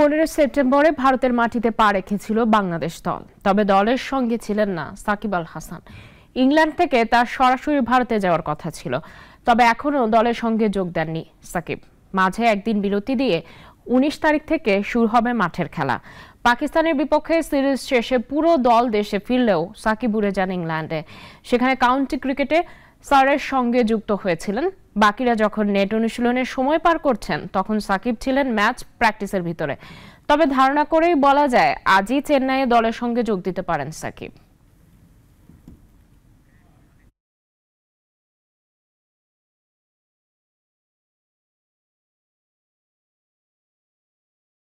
পনেরো সেপ্টেম্বরে ভারতের মাটিতে পা রেখেছিল বাংলাদেশ দল তবে দলের সঙ্গে ছিলেন না সাকিব আল হাসান ইংল্যান্ড থেকে তার সরাসরি ভারতে যাওয়ার কথা ছিল তবে এখনও দলের সঙ্গে যোগ দেননি সাকিব মাঝে একদিন বিরতি দিয়ে উনিশ তারিখ থেকে শুরু হবে মাঠের খেলা পাকিস্তানের বিপক্ষে সিরিজ শেষে পুরো দল দেশে ফিরলেও সাকিব উড়ে যান ইংল্যান্ডে সেখানে কাউন্টি ক্রিকেটে সারের সঙ্গে যুক্ত হয়েছিলেন বাকিরা যখন নেট অনুশীলনের সময় পার করছেন তখন সাকিব ছিলেন ম্যাচ প্র্যাকটিসের ভিতরে তবে ধারণা করেই বলা যায় আজই চেন্নাইয়ে দলের সঙ্গে যোগ দিতে পারেন সাকিব